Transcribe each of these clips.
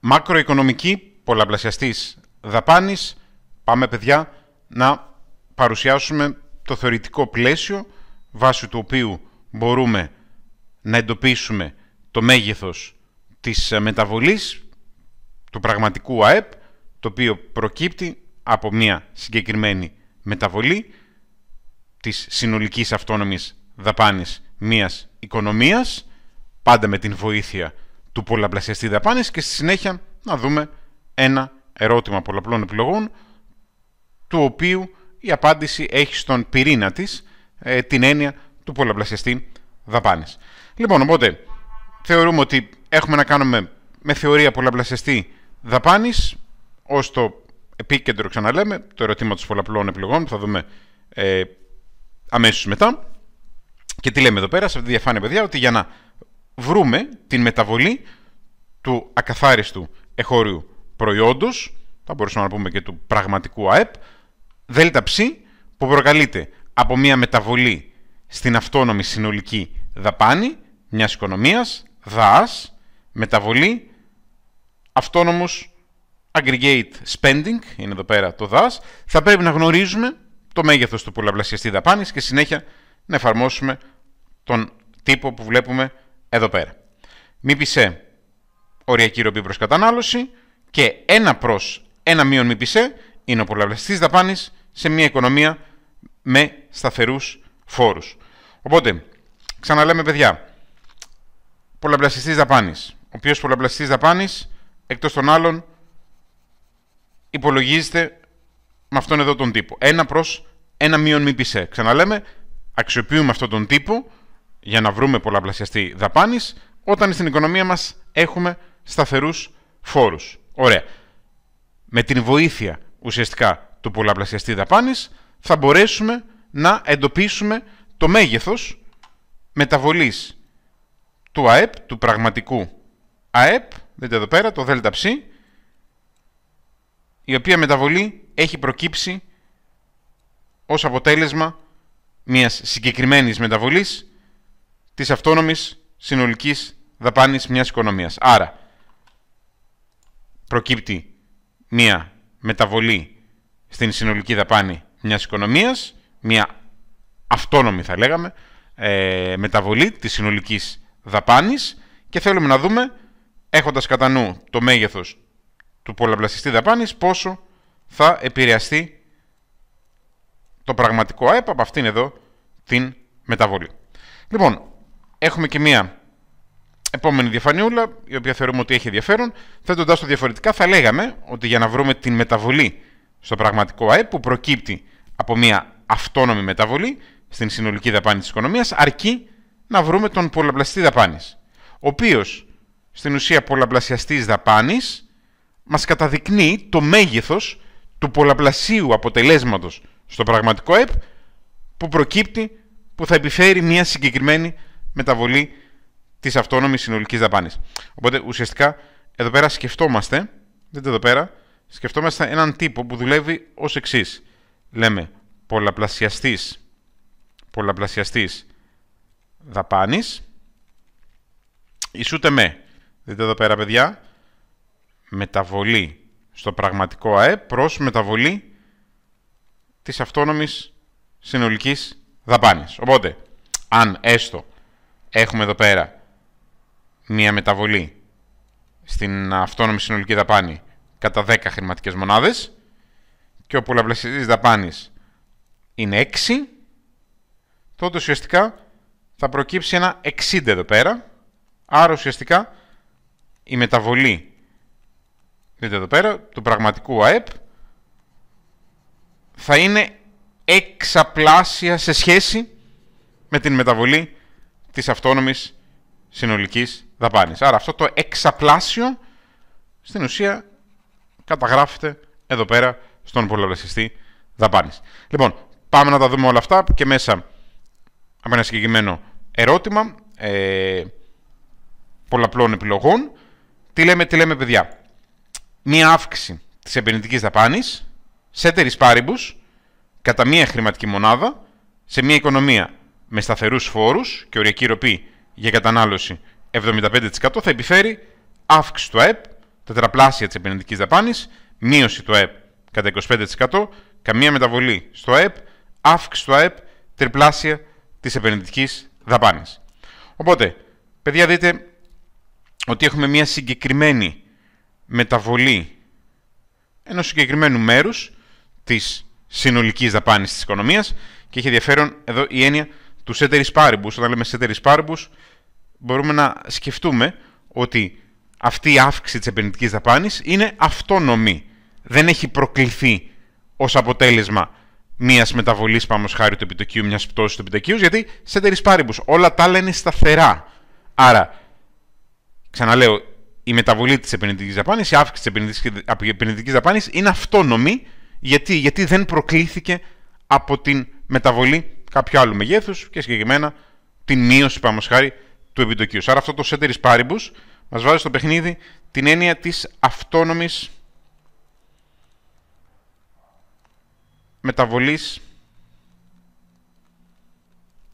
μακροοικονομική πολλαπλασιαστής δαπάνης. Πάμε παιδιά να παρουσιάσουμε το θεωρητικό πλαίσιο βάσει του οποίου μπορούμε να εντοπίσουμε το μέγεθος της ε, μεταβολής του πραγματικού ΑΕΠ το οποίο προκύπτει από μια συγκεκριμένη μεταβολή της συνολικής αυτόνομης δαπάνης μιας οικονομίας πάντα με την βοήθεια του πολλαπλασιαστή δαπάνης και στη συνέχεια να δούμε ένα ερώτημα πολλαπλών επιλογών του οποίου η απάντηση έχει στον πυρήνα της ε, την έννοια του πολλαπλασιαστή δαπάνης. Λοιπόν, οπότε θεωρούμε ότι έχουμε να κάνουμε με θεωρία πολλαπλασιαστή δαπάνης ως το επίκεντρο, ξαναλέμε, το ερώτημα των πολλαπλών επιλογών που θα δούμε ε, αμέσως μετά. Και τι λέμε εδώ πέρα, σε αυτή τη διαφάνεια, παιδιά, ότι για να βρούμε την μεταβολή του ακαθάριστου εχώριου προϊόντος, θα μπορούσαμε να πούμε και του πραγματικού ΑΕΠ, δέλτα ψ που προκαλείται από μια μεταβολή στην αυτόνομη συνολική δαπάνη μιας οικονομίας, δΑΣ, μεταβολή, αυτόνομους aggregate spending, είναι εδώ πέρα το ΔΑΣ, θα πρέπει να γνωρίζουμε το μέγεθος του πολλαπλασιαστή δαπάνης και συνέχεια να εφαρμόσουμε τον τύπο που βλέπουμε εδώ πέρα. πισε οριακή ροπή προς κατανάλωση και ένα προς ένα μείον πισέ «Ε, είναι ο πολλαπλασιαστής δαπάνης σε μια οικονομία με σταθερούς φόρους. Οπότε, ξαναλέμε παιδιά, πολλαπλασιαστής δαπάνης, ο οποίος πολλαπλασιαστής δαπάνης, εκτός των άλλων, υπολογίζεται με αυτόν εδώ τον τύπο. ένα προς ένα μείον πισέ, «Ε». Ξαναλέμε, αξιοποιούμε αυτόν τον τύπο για να βρούμε πολλαπλασιαστή δαπάνης, όταν στην οικονομία μας έχουμε σταθερούς φόρους. Ωραία. Με την βοήθεια ουσιαστικά του πολλαπλασιαστή δαπάνης, θα μπορέσουμε να εντοπίσουμε το μέγεθος μεταβολής του ΑΕΠ, του πραγματικού ΑΕΠ, δείτε εδώ πέρα, το ΔΕΛΤΑΨ, η οποία μεταβολή έχει προκύψει ως αποτέλεσμα μιας συγκεκριμένης μεταβολής Της αυτόνομης συνολικής δαπάνης μιας οικονομίας. Άρα, προκύπτει μια μεταβολή στην συνολική δαπάνη μιας οικονομίας, μια αυτόνομη θα λέγαμε, ε, μεταβολή της συνολικής δαπάνης και θέλουμε να δούμε, έχοντας κατά νου το μέγεθος του πολλαπλασιαστή δαπάνης, πόσο θα επηρεαστεί το πραγματικό ΑΕΠ από αυτήν εδώ την μεταβολή. Λοιπόν, Έχουμε και μία επόμενη διαφανιούλα, η οποία θεωρούμε ότι έχει ενδιαφέρον. Θέτοντα το διαφορετικά, θα λέγαμε ότι για να βρούμε την μεταβολή στο πραγματικό ΑΕΠ που προκύπτει από μία αυτόνομη μεταβολή στην συνολική δαπάνη της οικονομίας, αρκεί να βρούμε τον πολλαπλαστή δαπάνης. Ο οποίος στην ουσία πολλαπλασιαστής δαπάνης μας καταδεικνύει το μέγεθος του πολλαπλασίου αποτελέσματος στο πραγματικό ΑΕΠ που προκύπτει, που θα επιφέρει μια συγκεκριμένη μεταβολή της αυτόνομης συνολικής δαπάνης. Οπότε ουσιαστικά εδώ πέρα σκεφτόμαστε, δείτε εδώ πέρα, σκεφτόμαστε έναν τύπο που δουλεύει ως εξής. Λέμε πολλαπλασιαστής πολλαπλασιαστής δαπάνης ισούται με, δείτε εδώ πέρα παιδιά, μεταβολή στο πραγματικό ΑΕ προς μεταβολή της αυτόνομης συνολικής δαπάνης. Οπότε, αν έστω έχουμε εδώ πέρα μία μεταβολή στην αυτόνομη συνολική δαπάνη κατά 10 χρηματικές μονάδες και ο πολλαπλασιαστής δαπάνης είναι 6, τότε ουσιαστικά θα προκύψει ένα 60 εδώ πέρα. Άρα ουσιαστικά η μεταβολή, δείτε εδώ πέρα, του πραγματικού ΑΕΠ θα είναι εξαπλάσια σε σχέση με την μεταβολή Της αυτόνομης συνολικής δαπάνης. Άρα αυτό το εξαπλάσιο στην ουσία καταγράφεται εδώ πέρα στον πολλαπλασιαστή δαπάνης. Λοιπόν, πάμε να τα δούμε όλα αυτά και μέσα από ένα συγκεκριμένο ερώτημα ε, πολλαπλών επιλογών. Τι λέμε, τι λέμε παιδιά. Μία αύξηση της επενδυτικής δαπάνης σε τερισπάριμπου κατά μία χρηματική μονάδα σε μία οικονομία με σταθερούς φόρους και οριακή ροπή για κατανάλωση 75% θα επιφέρει αύξηση του ΑΕΠ, τετραπλάσια της επενδυτικής δαπάνης, μείωση του ΑΕΠ κατά 25%, καμία μεταβολή στο ΑΕΠ, αύξηση του ΑΕΠ, τριπλάσια της επενδυτικής δαπάνης. Οπότε, παιδιά δείτε ότι έχουμε μια συγκεκριμένη μεταβολή ενός συγκεκριμένου μέρους της συνολικής δαπάνης της οικονομίας και έχει ενδιαφέρον εδώ η έννοια τους ceteris paribus, όταν λέμε ceteris paribus, μπορούμε να σκεφτούμε ότι αυτή η αύξηση της επενδυτικής δαπάνης είναι αυτόνομη. Δεν έχει προκληθεί ως αποτέλεσμα μιας μεταβολής πάνω χάρη του επιτοκίου, μιας πτώσης του επιτοκίου, γιατί ceteris paribus όλα τα άλλα είναι σταθερά. Άρα, ξαναλέω, η μεταβολή της επενδυτικής δαπάνης, η αύξηση της επενδυτικής δαπάνης είναι αυτόνομη. Γιατί? γιατί δεν προκλήθηκε από την μεταβολή κάποιο άλλο μεγέθους και συγκεκριμένα την μείωση, πάμε χάρη, του επιτοκίου. Άρα αυτό το ceteris paribus μας βάζει στο παιχνίδι την έννοια της αυτόνομης μεταβολής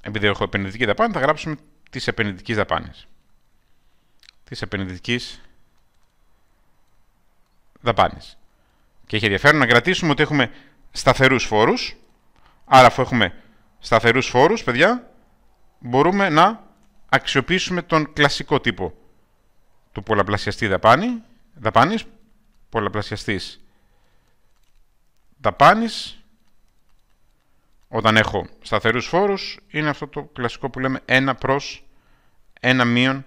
επειδή έχω επενδυτική δαπάνη θα γράψουμε τις επενδυτική δαπάνη τη επενδυτικής δαπάνη Και έχει ενδιαφέρον να κρατήσουμε ότι έχουμε σταθερούς φόρους, άρα αφού έχουμε σταθερούς φόρους, παιδιά, μπορούμε να αξιοποιήσουμε τον κλασικό τύπο του πολλαπλασιαστή δαπάνη, δαπάνης, πολλαπλασιαστής δαπάνης, όταν έχω σταθερούς φόρους, είναι αυτό το κλασικό που λέμε 1 προς 1 μείον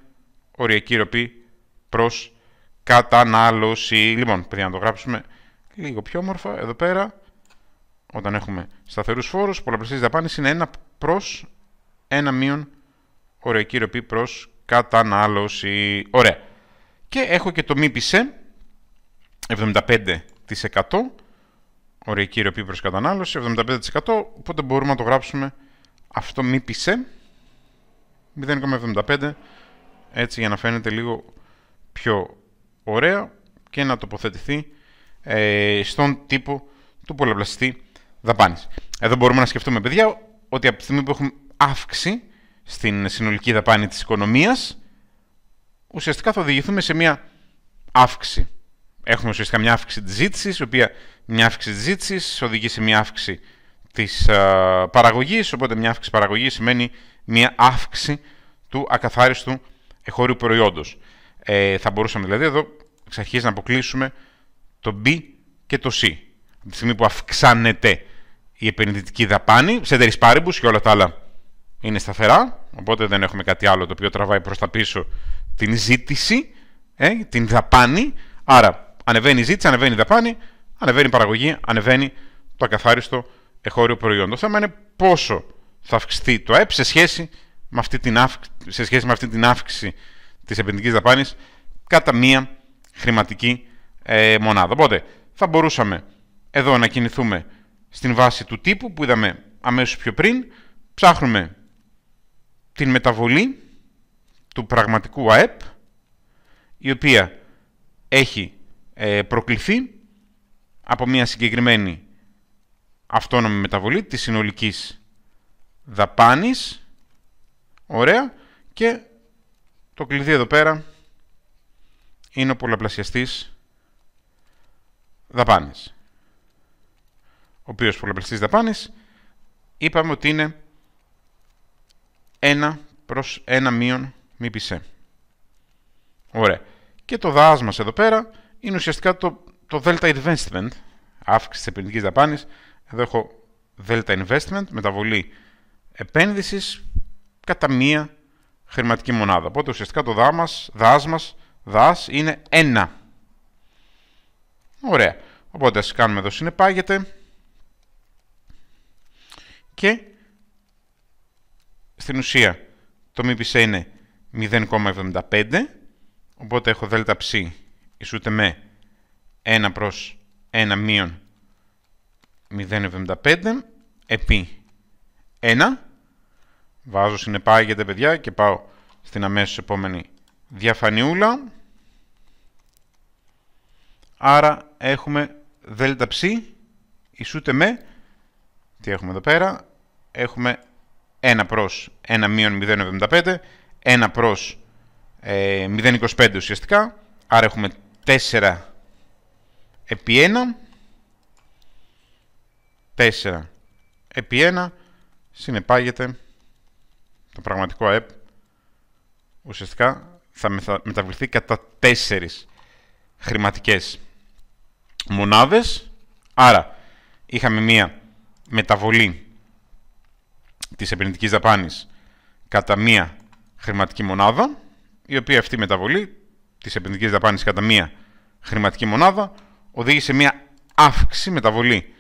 οριακή ροπή προς κατανάλωση. Λοιπόν, παιδιά, να το γράψουμε λίγο πιο όμορφα εδώ πέρα όταν έχουμε σταθερούς φόρους, πολλαπλασίες δαπάνης είναι 1 προς 1 μείον ωριακή πι προς κατανάλωση. Ωραία. Και έχω και το μήπισε 75% ωριακή ροπή προς κατανάλωση, 75% οπότε μπορούμε να το γράψουμε αυτό μήπισε 0,75 έτσι για να φαίνεται λίγο πιο ωραίο. και να τοποθετηθεί ε, στον τύπο του πολλαπλαστή εδώ μπορούμε να σκεφτούμε, παιδιά, ότι από τη στιγμή που έχουμε αύξηση στην συνολική δαπάνη της οικονομίας, ουσιαστικά θα οδηγηθούμε σε μια αύξηση. Έχουμε ουσιαστικά μια αύξηση της ζήτησης, η οποία μια αύξηση της ζήτησης οδηγεί σε μια αύξηση της παραγωγής. Οπότε, μια αύξηση παραγωγής σημαίνει μια αύξηση του ακαθάριστου εχώριου προϊόντος. Ε, θα μπορούσαμε δηλαδή εδώ εξ να αποκλείσουμε το B και το C. Από τη στιγμή που αυξάνεται η επενδυτική δαπάνη, σε πάρυμπους και όλα τα άλλα είναι σταθερά. Οπότε δεν έχουμε κάτι άλλο το οποίο τραβάει προς τα πίσω την ζήτηση, ε, την δαπάνη. Άρα ανεβαίνει η ζήτηση, ανεβαίνει η δαπάνη, ανεβαίνει η παραγωγή, ανεβαίνει το ακαθάριστο εχώριο προϊόν. Το θέμα είναι πόσο θα αυξηθεί το ΑΕΠ σε σχέση με αυτή την, σε σχέση με αυτή την αύξηση της επενδυτικής δαπάνης κατά μία χρηματική ε, μονάδα. Οπότε θα μπορούσαμε εδώ να κινηθούμε στην βάση του τύπου που είδαμε αμέσως πιο πριν, ψάχνουμε την μεταβολή του πραγματικού ΑΕΠ, η οποία έχει ε, προκληθεί από μια συγκεκριμένη αυτόνομη μεταβολή της συνολικής δαπάνης. Ωραία. Και το κλειδί εδώ πέρα είναι ο πολλαπλασιαστής δαπάνης ο οποίος πολλαπλασιαστής δαπάνης, είπαμε ότι είναι 1 προς 1 μείον μη πισέ. Ωραία. Και το δάσμα εδώ πέρα είναι ουσιαστικά το, το delta investment, αύξηση της επενδυτικής δαπάνης. Εδώ έχω delta investment, μεταβολή επένδυσης κατά μία χρηματική μονάδα. Οπότε ουσιαστικά το δάς μας δάσ είναι 1. Ωραία. Οπότε ας κάνουμε εδώ συνεπάγεται και στην ουσία το μήπισε είναι 0,75 οπότε έχω δέλτα ψ ισούται με 1 προς 1 μείον 0,75 επί 1 βάζω συνεπάγεται παιδιά και πάω στην αμέσως επόμενη διαφανιούλα άρα έχουμε δέλτα ψ ισούται με έχουμε εδώ πέρα. Έχουμε 1 προς 1 μείον 0,75, 1 προς ε, 0,25 ουσιαστικά. Άρα έχουμε 4 επί 1. 4 επί 1 συνεπάγεται το πραγματικό ΑΕΠ ουσιαστικά θα μεταβληθεί κατά 4 χρηματικές μονάδες. Άρα είχαμε μία μεταβολή της επενδυτικής δαπάνης κατά μία χρηματική μονάδα, η οποία αυτή μεταβολή της επενδυτικής δαπάνης κατά μία χρηματική μονάδα οδήγησε σε μία αύξηση μεταβολή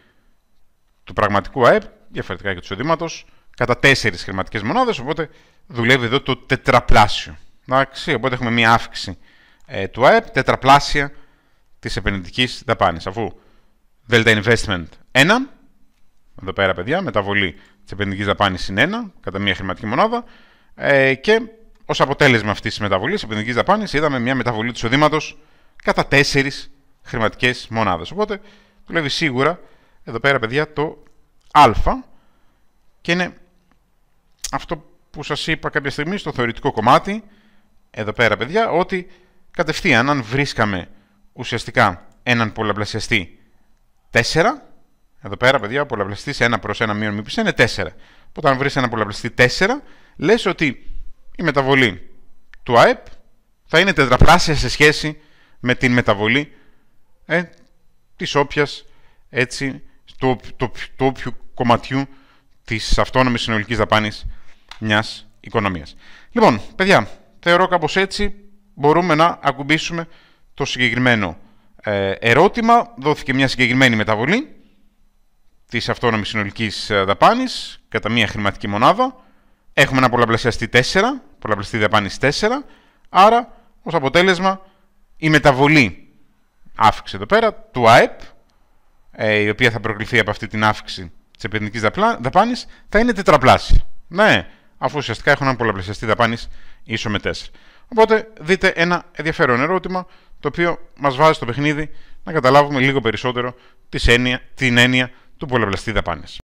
του πραγματικού ΑΕΠ, διαφορετικά και του εισοδήματος, κατά τέσσερις χρηματικές μονάδες. Οπότε δουλεύει εδώ το τετραπλάσιο. Εντάξει, οπότε έχουμε μία αύξηση ε, του ΑΕΠ, τετραπλάσια της επενδυτικής δαπάνης. Αφού Delta Investment εδώ πέρα παιδιά, μεταβολή της επενδυτικής δαπάνης συν 1 κατά μία χρηματική μονάδα. Ε, και ως αποτέλεσμα αυτής της μεταβολής επενδυτικής δαπάνης είδαμε μια μεταβολή του εισοδήματος κατά τέσσερις χρηματικές μονάδες. Οπότε δουλεύει σίγουρα εδώ πέρα παιδιά το α και είναι αυτό που σας είπα κάποια στιγμή στο θεωρητικό κομμάτι εδώ πέρα παιδιά ότι κατευθείαν αν βρίσκαμε ουσιαστικά έναν πολλαπλασιαστή 4 εδώ πέρα, παιδιά, ο πολλαπλαστή 1 προ 1 μείον μήπως είναι 4. Οπότε, αν βρεις ένα πολλαπλαστή 4, λες ότι η μεταβολή του ΑΕΠ θα είναι τετραπλάσια σε σχέση με την μεταβολή ε, της όποιας, έτσι, του, το, το, όποιου κομματιού της αυτόνομης συνολικής δαπάνης μιας οικονομίας. Λοιπόν, παιδιά, θεωρώ κάπως έτσι μπορούμε να ακουμπήσουμε το συγκεκριμένο ε, ερώτημα. Δόθηκε μια συγκεκριμένη μεταβολή της αυτόνομης συνολικής ε, δαπάνης κατά μία χρηματική μονάδα. Έχουμε ένα πολλαπλασιαστή 4, πολλαπλασιαστή δαπάνης 4. Άρα, ως αποτέλεσμα, η μεταβολή αύξηση εδώ πέρα του ΑΕΠ, ε, η οποία θα προκληθεί από αυτή την αύξηση της επενδυτικής δαπάνης, θα είναι τετραπλάσια. Ναι, αφού ουσιαστικά έχουν ένα πολλαπλασιαστή δαπάνης ίσο με 4. Οπότε δείτε ένα ενδιαφέρον ερώτημα το οποίο μας βάζει στο παιχνίδι να καταλάβουμε λίγο περισσότερο την έννοια του πολλαπλαστή δαπάνες.